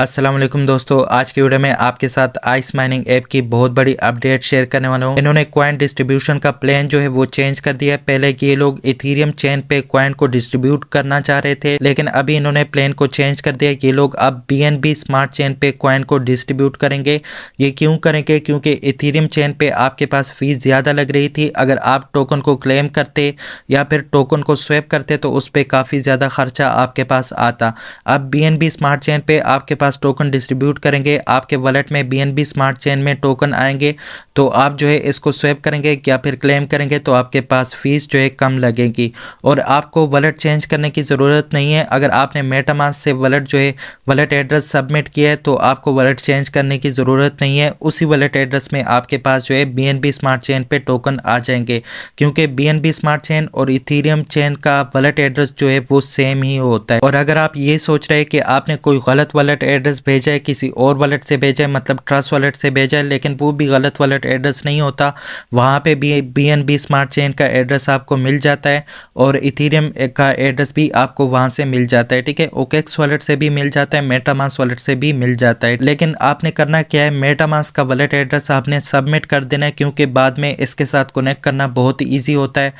असलम दोस्तों आज की वीडियो में आपके साथ आइस माइनिंग ऐप की बहुत बड़ी अपडेट शेयर करने वाला हूँ इन्होंने क्वाइन डिस्ट्रीब्यूशन का प्लान जो है वो चेंज कर दिया है पहले ये लोग इथीरियम चेन पे क्वाइन को डिस्ट्रीब्यूट करना चाह रहे थे लेकिन अभी इन्होंने प्लान को चेंज कर दिया ये लोग अब बी स्मार्ट चेन पे क्वाइन को डिस्ट्रीब्यूट करेंगे ये क्यों करेंगे क्योंकि इथीरियम चेन पे आपके पास फीस ज़्यादा लग रही थी अगर आप टोकन को क्लेम करते या फिर टोकन को स्वेप करते तो उस पर काफ़ी ज़्यादा खर्चा आपके पास आता अब बी स्मार्ट चेन पर आपके पास पास टोकन डिस्ट्रीब्यूट करेंगे आपके वॉलेट में बी स्मार्ट चेन में टोकन आएंगे तो आप जो है इसको स्वैप करेंगे या फिर क्लेम करेंगे तो आपके पास फ़ीस जो है कम लगेगी और आपको वॉलेट चेंज करने की ज़रूरत नहीं है अगर आपने मेटामास से वॉलेट जो है वॉलेट एड्रेस सबमिट किया है तो आपको वॉलेट चेंज करने की ज़रूरत नहीं है उसी वॉलेट एड्रेस में आपके पास जो है बी स्मार्ट चेन पर टोकन आ जाएंगे क्योंकि बी स्मार्ट चेन और इथीरियम चेन का वॉलेट एड्रेस जो है वो सेम ही होता है और अगर आप ये सोच रहे हैं कि आपने कोई गलत वॉलेट एड्रेस एड्रेस भेजा है किसी और वॉलेट से भेजा है मतलब ट्रस्ट वॉलेट से भेजा है लेकिन वो भी गलत वॉलेट एड्रेस नहीं होता वहाँ पे भी B N B smart chain का एड्रेस आपको मिल जाता है और इथीरियम का एड्रेस भी आपको वहाँ से मिल जाता है ठीक है ओकेक्स वॉलेट से भी मिल जाता है मेटामास वॉलेट से भी मिल जाता है लेकिन आपने करना क्या है मेटामास का वॉलेट एड्रेस आपने सबमिट कर देना है क्योंकि बाद में इसके साथ कनेक्ट करना बहुत ईजी होता है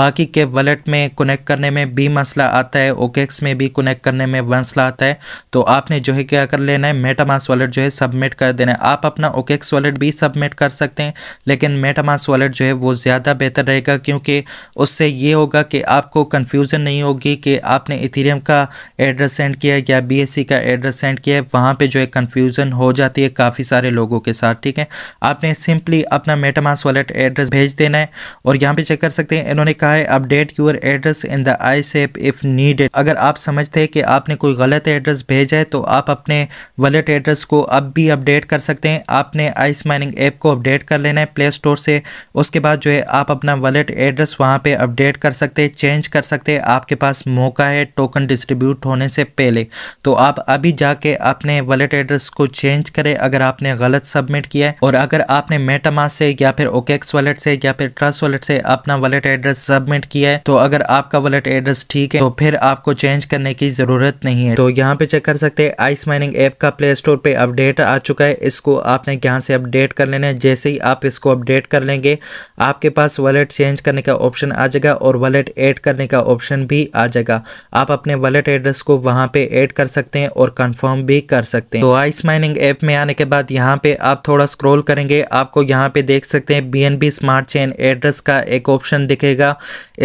बाकी के वॉलेट में कनेक्ट करने में भी मसला आता है ओकेक्स में भी कनेक्ट करने में मसला आता है तो आपने जो है कि क्या कर लेना है मेटामास वॉलेट जो है सबमिट कर देना है आप अपना ओकेक्स वॉलेट भी सबमिट कर सकते हैं लेकिन मेटामास वॉलेट जो है वो ज़्यादा बेहतर रहेगा क्योंकि उससे ये होगा कि आपको कन्फ्यूज़न नहीं होगी कि आपने इथीरियम का एड्रेस सेंड किया है या बी का एड्रेस सेंड किया है वहाँ पर जो है कन्फ्यूज़न हो जाती है काफ़ी सारे लोगों के साथ ठीक है आपने सिंपली अपना मेटामास वॉलेट एड्रेस भेज देना है और यहाँ पर चेक कर सकते हैं इन्होंने कहा है update your address in the ice app if needed अगर आप समझते हैं कि आपने कोई गलत एड्रेस भेजा है तो आप अपने वॉलेट एड्रेस को अब भी अपडेट कर सकते हैं आपने आइस माइनिंग ऐप को अपडेट कर लेना है प्ले स्टोर से उसके बाद जो है आप अपना वॉलेट एड्रेस वहाँ पर अपडेट कर सकते हैं चेंज कर सकते हैं आपके पास मौका है टोकन डिस्ट्रीब्यूट होने से पहले तो आप अभी जाके अपने वॉलेट एड्रेस को चेंज करें अगर आपने गलत सबमिट किया है और अगर आपने मेटामास से या फिर ओकेक्स वॉलेट से या फिर ट्रस्ट वॉलेट से अपना वॉलेट एड्रेस सबमिट किया है तो अगर आपका वॉलेट एड्रेस ठीक है तो फिर आपको चेंज करने की जरूरत नहीं है तो यहाँ पे चेक कर सकते हैं आइस माइनिंग ऐप का प्ले स्टोर पर अपडेट आ चुका है इसको आपने यहाँ से अपडेट कर लेना है जैसे ही आप इसको अपडेट कर लेंगे आपके पास वॉलेट चेंज करने का ऑप्शन आ जाएगा और वॉलेट ऐड करने का ऑप्शन भी आ जाएगा आप अपने वॉलेट एड्रेस को वहाँ पर ऐड कर सकते हैं और कंफर्म भी कर सकते हैं तो आइस माइनिंग ऐप में आने के बाद यहाँ पे आप थोड़ा स्क्रोल करेंगे आपको यहाँ पे देख सकते हैं बी स्मार्ट चेन एड्रेस का एक ऑप्शन दिखेगा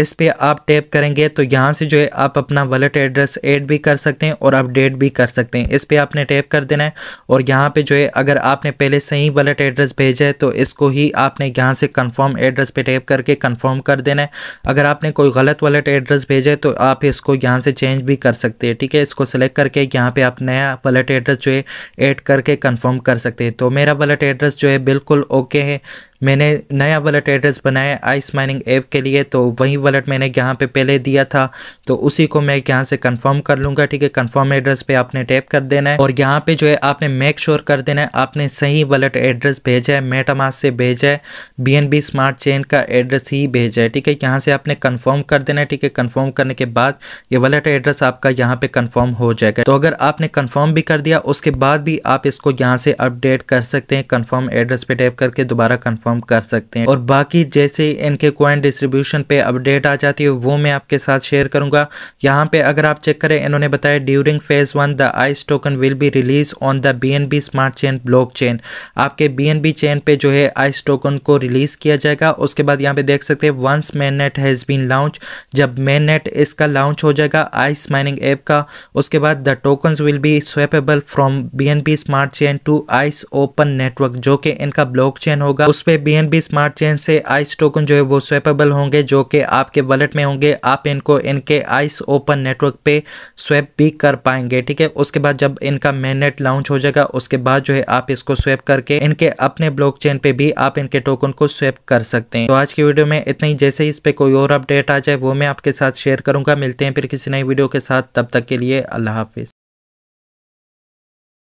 इस पर आप टैप करेंगे तो यहाँ से जो है आप अपना वॉलेट एड्रेस ऐड भी कर सकते हैं और अपडेट भी कर सकते हैं इस पर पे आपने टैप कर देना है और यहाँ पे जो है अगर आपने पहले सही वॉलेट एड्रेस भेजा है तो इसको ही आपने यहाँ से कंफर्म एड्रेस पे टैप करके कंफर्म कर देना है अगर आपने कोई गलत वॉलेट एड्रेस भेजा है तो आप इसको यहाँ से चेंज भी कर सकते हैं ठीक है इसको सेलेक्ट करके यहाँ पे आप नया वॉलेट एड्रेस जो है ऐड करके कन्फर्म कर सकते हैं तो मेरा वॉलेट एड्रेस जो है बिल्कुल ओके है मैंने नया वॉलेट एड्रेस बनाया आइस माइनिंग ऐप के लिए तो वही वॉलेट मैंने यहाँ पे पहले दिया था तो उसी को मैं यहाँ से कंफर्म कर लूँगा ठीक है कंफर्म एड्रेस पे आपने टैप कर देना है और यहाँ पे जो है आपने मेक श्योर sure कर देना है आपने सही वॉलेट एड्रेस भेजा है मेटामास से भेजा है बी स्मार्ट चेन का एड्रेस ही भेजा है ठीक है यहाँ से आपने कन्फर्म कर देना है ठीक है कन्फर्म करने के बाद ये वॉलेट एड्रेस आपका यहाँ पर कन्फर्म हो जाएगा तो अगर आपने कन्फर्म भी कर दिया उसके बाद भी आप इसको यहाँ से अपडेट कर सकते हैं कन्फर्म एड्रेस पर टैप करके दोबारा कन्फर्म परफॉर्म कर सकते हैं और बाकी जैसे ही इनके क्वाइन डिस्ट्रीब्यूशन पे अपडेट आ जाती है वो मैं आपके साथ शेयर करूंगा यहाँ पे अगर आप चेक करें इन्होंने बताया during phase one the ice token will be release on the B smart chain blockchain आपके बी चेन पे जो है आइस टोकन को रिलीज किया जाएगा उसके बाद यहाँ पे देख सकते हैं once mainnet has been launch जब मेन नेट इसका लॉन्च हो जाएगा आइस माइनिंग ऐप का उसके बाद the token will be swappable from B smart chain to ice open network जो कि इनका ब्लॉक चेन होगा उस पर पे बी स्मार्ट चेन से आइस टोकन जो है वो स्वेपेबल होंगे जो कि आपके वॉलेट में होंगे आप इनको इनके आइस ओपन नेटवर्क पे स्वेप भी कर पाएंगे ठीक है उसके बाद जब इनका मेननेट लॉन्च हो जाएगा उसके बाद जो है आप इसको स्वेप करके इनके अपने चेन पे भी आप इनके टोकन को स्वेप कर सकते हैं तो आज की वीडियो में इतना ही जैसे ही इस पर कोई और अपडेट आ जाए वो मैं आपके साथ शेयर करूंगा मिलते हैं फिर किसी नई वीडियो के साथ तब तक के लिए अल्लाह हाफिज़